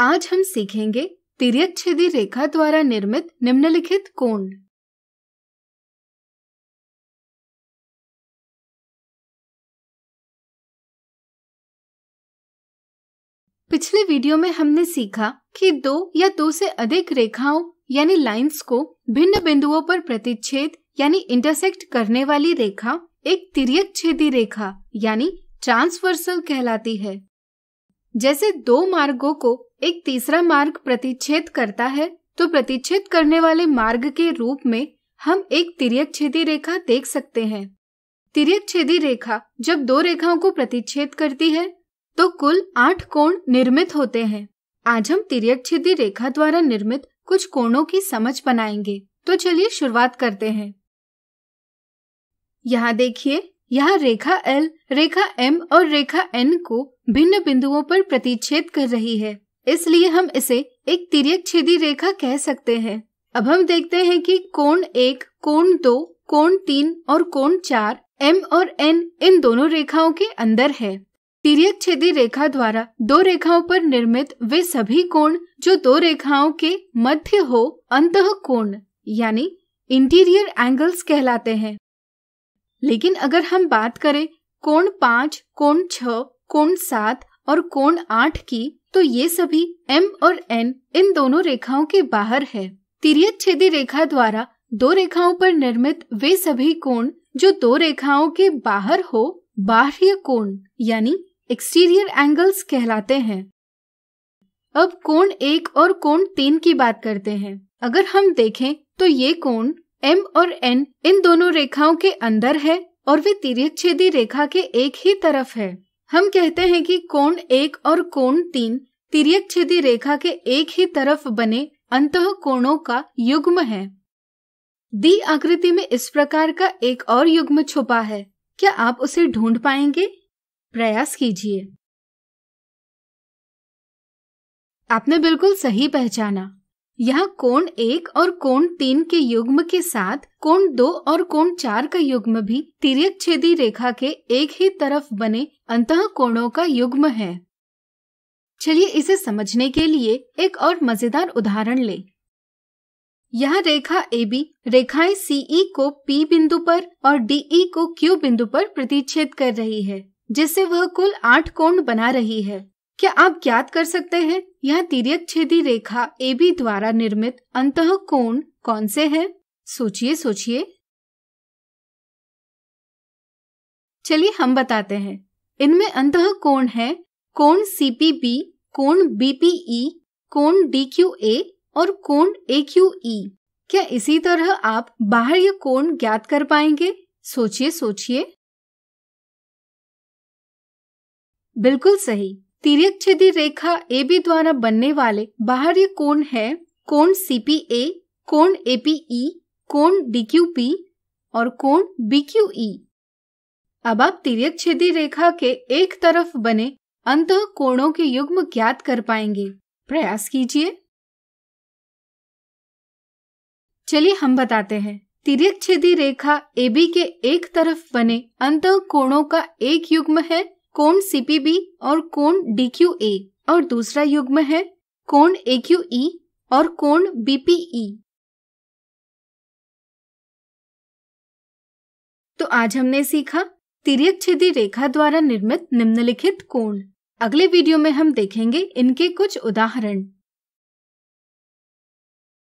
आज हम सीखेंगे तिरछेदी रेखा द्वारा निर्मित निम्नलिखित कोण पिछले वीडियो में हमने सीखा कि दो या दो से अधिक रेखाओं यानी लाइंस को भिन्न बिंदुओं पर प्रतिच्छेद यानी इंटरसेक्ट करने वाली रेखा एक तिरक छेदी रेखा यानी ट्रांसवर्सल कहलाती है जैसे दो मार्गों को एक तीसरा मार्ग प्रतिच्छेद करता है तो प्रतिच्छेद करने वाले मार्ग के रूप में हम एक तिरक छेदी रेखा देख सकते हैं तिरक छेदी रेखा जब दो रेखाओं को प्रतिच्छेद करती है तो कुल आठ कोण निर्मित होते हैं आज हम तिरक छेदी रेखा द्वारा निर्मित कुछ कोणों की समझ बनाएंगे तो चलिए शुरुआत करते हैं यहाँ देखिए यहाँ रेखा L, रेखा M और रेखा N को भिन्न बिंदुओं पर प्रतिच्छेद कर रही है इसलिए हम इसे एक तिरक छेदी रेखा कह सकते हैं अब हम देखते हैं कि कोण एक कोण दो कोण तीन और कोण चार एम और एन इन दोनों रेखाओं के अंदर है तिरक छेदी रेखा द्वारा दो रेखाओं पर निर्मित वे सभी कोण जो दो रेखाओं के मध्य हो अंत कोण यानी इंटीरियर एंगल्स कहलाते हैं लेकिन अगर हम बात करें कोण पाँच कोण छ कोण सात और कोण आठ की तो ये सभी M और N इन दोनों रेखाओं के बाहर है तिरियत छेदी रेखा द्वारा दो रेखाओं पर निर्मित वे सभी कोण जो दो रेखाओं के बाहर हो बाह्य कोण यानी एक्सटीरियर एंगल्स कहलाते हैं अब कोण एक और कोण तीन की बात करते हैं अगर हम देखें तो ये कोण M और N इन दोनों रेखाओं के अंदर है और वे छेदी रेखा के एक ही तरफ है हम कहते हैं कि कोण एक और कोण तीन तिरक छेदी रेखा के एक ही तरफ बने अंत कोणों का युग्म है दी आकृति में इस प्रकार का एक और युग्म छुपा है क्या आप उसे ढूंढ पाएंगे प्रयास कीजिए आपने बिल्कुल सही पहचाना यह कोण एक और कोण तीन के युग्म के साथ कोण दो और कोण चार का युग्म भी तिरक छेदी रेखा के एक ही तरफ बने अंत कोणों का युग्म है चलिए इसे समझने के लिए एक और मजेदार उदाहरण ले यह रेखा ए बी रेखाएं सीई को पी बिंदु पर और डीई को क्यू बिंदु पर प्रतिच्छेद कर रही है जिससे वह कुल आठ कोण बना रही है क्या आप ज्ञात कर सकते हैं यह तिरक छेदी रेखा ए बी द्वारा निर्मित अंत कोण कौन से हैं? सोचिए सोचिए चलिए हम बताते हैं इनमें अंत कोण है कोण सीपीबी कोण बीपीई e, कोण ए और कोण ई e। क्या इसी तरह आप बाहर ये कोण ज्ञात कर पाएंगे सोचिए सोचिए बिल्कुल सही तिरछेदी रेखा ए बी द्वारा बनने वाले बाहरी कोण है कोण सी पी ए कोण ए पी ई कोण डी क्यू पी और कोण बी क्यू ई अब आप तिरछेदी रेखा के एक तरफ बने अंत कोणों के युग्म ज्ञात कर पाएंगे प्रयास कीजिए चलिए हम बताते हैं तिरक छेदी रेखा बी के एक तरफ बने अंत कोणों का एक युग्म है कोण सीपीबी और कोण डीक्यूए और दूसरा युग्म है कोण एक्यूई e और कोण बीपीई e। तो आज हमने सीखा तिरक छेदी रेखा द्वारा निर्मित निम्नलिखित कोण अगले वीडियो में हम देखेंगे इनके कुछ उदाहरण